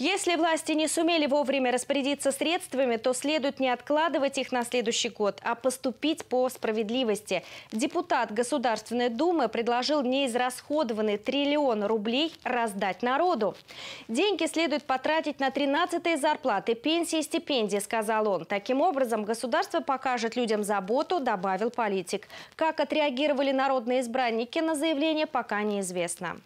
Если власти не сумели вовремя распорядиться средствами, то следует не откладывать их на следующий год, а поступить по справедливости. Депутат Государственной Думы предложил неизрасходованный триллион рублей раздать народу. Деньги следует потратить на 13 зарплаты, пенсии и стипендии, сказал он. Таким образом, государство покажет людям заботу, добавил политик. Как отреагировали народные избранники на заявление, пока неизвестно.